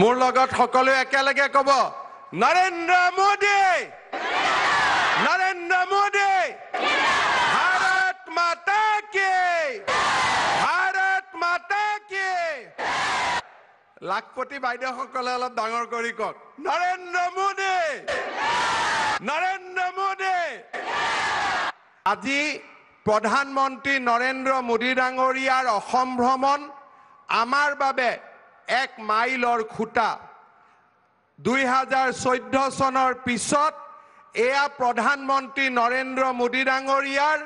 মোৰ লগত সকলোৱে একেলগে ক'ব নৰেন্দ্ৰ মোদী নৰেন্দ্ৰ মোদী ভাৰত মাতা কি ভাৰত মাতা কি লাখপতি বাইদেউসকলে অলপ ডাঙৰ কৰি কওক নৰেন্দ্ৰ মোদী নৰেন্দ্ৰ মোদী আজি প্ৰধানমন্ত্ৰী নৰেন্দ্ৰ মোদী ডাঙৰীয়াৰ অসম ভ্ৰমণ আমাৰ বাবে এক মাইলৰ খুঁটা দুই হাজাৰ চৈধ্য চনৰ পিছত এয়া প্ৰধানমন্ত্ৰী নৰেন্দ্ৰ মোদী ডাঙৰীয়াৰ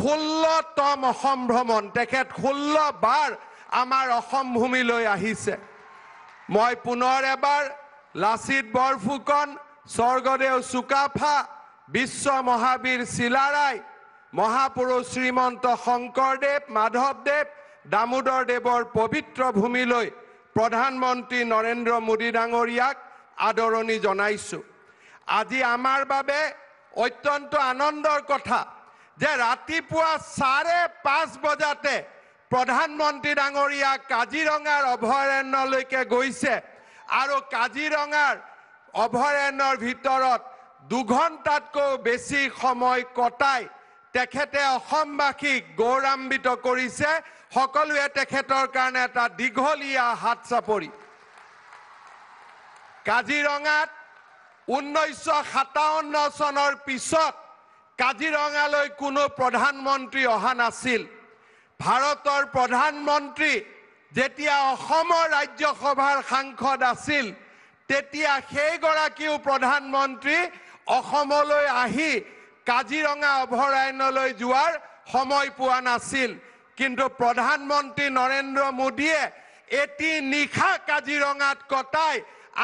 ষোল্লতম অসম ভ্ৰমণ তেখেত ষোল্ল বাৰ আমাৰ অসম ভূমিলৈ আহিছে মই পুনৰ এবাৰ লাচিত বৰফুকন স্বৰ্গদেউ চুকাফা বিশ্ব মহাবীৰ চিলাৰাই মহাপুৰুষ শ্ৰীমন্ত শংকৰদেৱ মাধৱদেৱ দামোদৰদেৱৰ পবিত্ৰ ভূমিলৈ প্ৰধানমন্ত্ৰী নৰেন্দ্ৰ মোদী ডাঙৰীয়াক আদৰণি জনাইছোঁ আজি আমাৰ বাবে অত্যন্ত আনন্দৰ কথা যে ৰাতিপুৱা চাৰে পাঁচ বজাতে প্ৰধানমন্ত্ৰী ডাঙৰীয়া কাজিৰঙাৰ অভয়াৰণ্যলৈকে গৈছে আৰু কাজিৰঙাৰ অভয়াৰণ্যৰ ভিতৰত দুঘণ্টাতকৈও বেছি সময় কটাই তেখেতে অসমবাসীক গৌৰৱান্বিত কৰিছে সকলোৱে তেখেতৰ কাৰণে এটা দীঘলীয়া হাত চাপৰি কাজিৰঙাত ঊনৈছশ সাতাৱন্ন চনৰ পিছত কাজিৰঙালৈ কোনো প্ৰধানমন্ত্ৰী অহা নাছিল ভাৰতৰ প্ৰধানমন্ত্ৰী যেতিয়া অসমৰ ৰাজ্যসভাৰ সাংসদ আছিল তেতিয়া সেইগৰাকীও প্ৰধানমন্ত্ৰী অসমলৈ আহি কাজিৰঙা অভয়াৰণ্যলৈ যোৱাৰ সময় পোৱা নাছিল কিন্তু প্ৰধানমন্ত্ৰী নৰেন্দ্ৰ মোদীয়ে এটি নিশা কাজিৰঙাত কটাই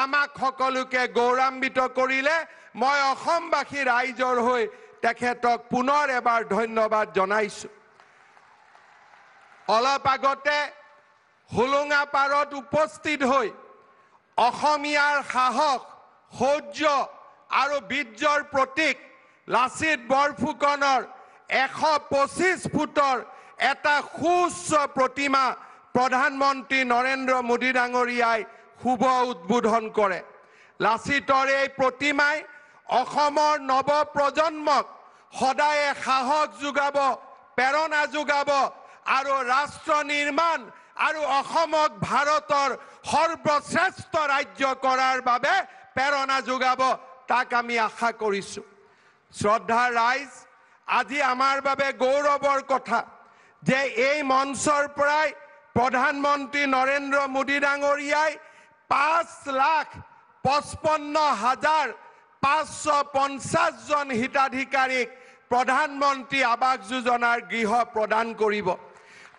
আমাক সকলোকে গৌৰৱান্বিত কৰিলে মই অসমবাসী ৰাইজৰ হৈ তেখেতক পুনৰ এবাৰ ধন্যবাদ জনাইছোঁ অলপ আগতে হোলোঙা পাৰত উপস্থিত হৈ অসমীয়াৰ সাহস শৌৰ্য আৰু বীৰ্যৰ প্ৰতীক লাচিত বৰফুকনৰ এশ পঁচিছ ফুটৰ এটা সুচ প্ৰতিমা প্ৰধানমন্ত্ৰী নৰেন্দ্ৰ মোদী ডাঙৰীয়াই শুভ উদ্বোধন কৰে লাচিতৰ এই প্ৰতিমাই অসমৰ নৱ প্ৰজন্মক সদায়ে সাহস যোগাব প্ৰেৰণা যোগাব আৰু ৰাষ্ট্ৰ নিৰ্মাণ আৰু অসমক ভাৰতৰ সৰ্বশ্ৰেষ্ঠ ৰাজ্য কৰাৰ বাবে প্ৰেৰণা যোগাব তাক আমি আশা কৰিছোঁ শ্ৰদ্ধা ৰাইজ আজি আমাৰ বাবে গৌৰৱৰ কথা যে এই মঞ্চৰ পৰাই প্ৰধানমন্ত্ৰী নৰেন্দ্ৰ মোদী ডাঙৰীয়াই পাঁচ লাখ পঁচপন্ন হাজাৰ পাঁচশ পঞ্চাছজন হিতাধিকাৰীক প্ৰধানমন্ত্ৰী আৱাস যোজনাৰ গৃহ প্ৰদান কৰিব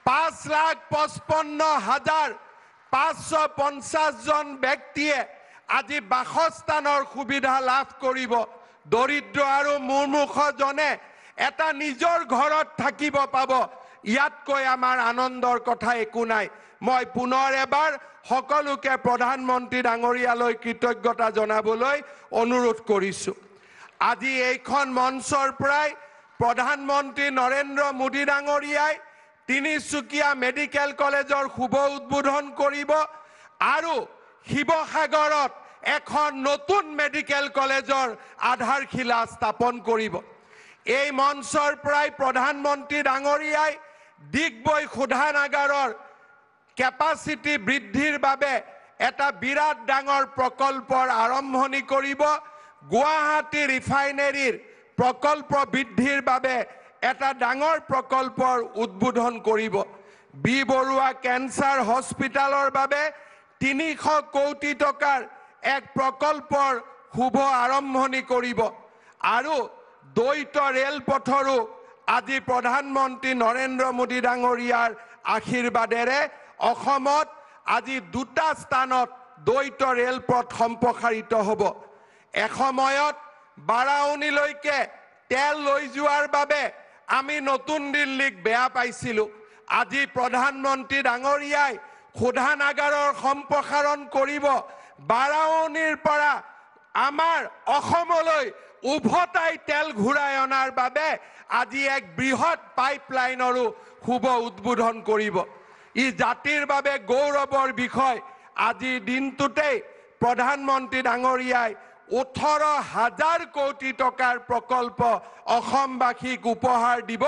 পাঁচ লাখ পঁচপন্ন হাজাৰ পাঁচশ পঞ্চাছজন ব্যক্তিয়ে আজি বাসস্থানৰ সুবিধা লাভ কৰিব দৰিদ্ৰ আৰু মুৰ্মুখজনে এটা নিজৰ ঘৰত থাকিব পাব ইয়াতকৈ আমাৰ আনন্দৰ কথা একো নাই মই পুনৰ এবাৰ সকলোকে প্ৰধানমন্ত্ৰী ডাঙৰীয়ালৈ কৃতজ্ঞতা জনাবলৈ অনুৰোধ কৰিছোঁ আজি এইখন মঞ্চৰ পৰাই প্ৰধানমন্ত্ৰী নৰেন্দ্ৰ মোদী ডাঙৰীয়াই তিনিচুকীয়া মেডিকেল কলেজৰ শুভ উদ্বোধন কৰিব আৰু শিৱসাগৰত এখন নতুন মেডিকেল কলেজৰ আধাৰশিলা স্থাপন কৰিব এই মঞ্চৰ পৰাই প্ৰধানমন্ত্ৰী ডাঙৰীয়াই ডিগবৈ সোধানাগাৰৰ কেপাচিটি বৃদ্ধিৰ বাবে এটা বিৰাট ডাঙৰ প্ৰকল্পৰ আৰম্ভণি কৰিব গুৱাহাটী ৰিফাইনেৰীৰ প্ৰকল্প বৃদ্ধিৰ বাবে এটা ডাঙৰ প্ৰকল্পৰ উদ্বোধন কৰিব বি বৰুৱা কেঞ্চাৰ হস্পিটেলৰ বাবে তিনিশ কোটি টকাৰ এক প্ৰকল্পৰ শুভ আৰম্ভণি কৰিব আৰু দ্বৈত ৰেলপথৰো আজি প্ৰধানমন্ত্ৰী নৰেন্দ্ৰ মোদী ডাঙৰীয়াৰ আশীৰ্বাদেৰে অসমত আজি দুটা স্থানত দ্বৈত ৰেলপথ সম্প্ৰসাৰিত হ'ব এসময়ত বাৰাউনীলৈকে তেল লৈ যোৱাৰ বাবে আমি নতুন দিল্লীক বেয়া পাইছিলোঁ আজি প্ৰধানমন্ত্ৰী ডাঙৰীয়াই শোধানাগাৰৰ সম্প্ৰসাৰণ কৰিব বাৰাৱনীৰ পৰা আমাৰ অসমলৈ উভতাই তেল ঘূৰাই অনাৰ বাবে আজি এক বৃহৎ পাইপ লাইনৰো শুভ উদ্বোধন কৰিব ই জাতিৰ বাবে গৌৰৱৰ বিষয় আজিৰ দিনটোতেই প্ৰধানমন্ত্ৰী ডাঙৰীয়াই ওঠৰ হাজাৰ কোটি টকাৰ প্ৰকল্প অসমবাসীক উপহাৰ দিব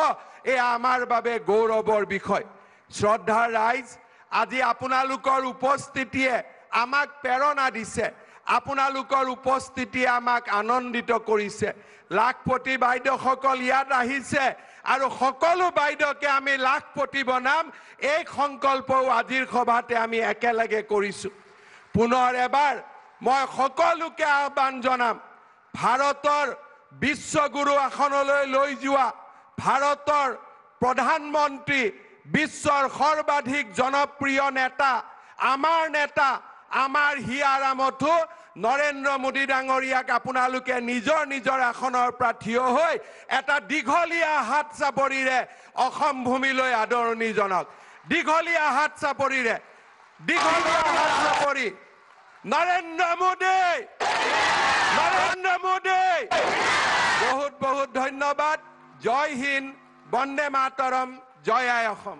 এয়া আমাৰ বাবে গৌৰৱৰ বিষয় শ্ৰদ্ধাৰ ৰাইজ আজি আপোনালোকৰ উপস্থিতিয়ে আমাক প্ৰেৰণা দিছে আপোনালোকৰ উপস্থিতি আমাক আনন্দিত কৰিছে লাখপতি বাইদেউসকল ইয়াত আহিছে আৰু সকলো বাইদেউকে আমি লাখপতি বনাম এই সংকল্পও আজিৰ সভাতে আমি একেলগে কৰিছোঁ পুনৰ এবাৰ মই সকলোকে আহ্বান জনাম ভাৰতৰ বিশ্বগুৰু আসনলৈ লৈ যোৱা ভাৰতৰ প্ৰধানমন্ত্ৰী বিশ্বৰ সৰ্বাধিক জনপ্ৰিয় নেতা আমাৰ নেতা আমাৰ হিয়াৰামতো নৰেন্দ্ৰ মোদী ডাঙৰীয়াক আপোনালোকে নিজৰ নিজৰ আসনৰ পৰা থিয় হৈ এটা দীঘলীয়া হাত চাপৰিৰে অসম ভূমিলৈ আদৰণি জনাওক দীঘলীয়া হাত চাপৰিৰে দীঘলীয়া হাত চাপৰি নৰেন্দ্ৰ মোদী নৰেন্দ্ৰ মোদী বহুত বহুত ধন্যবাদ জয় হিন্দ বন্দে মাতৰম জয় আই অসম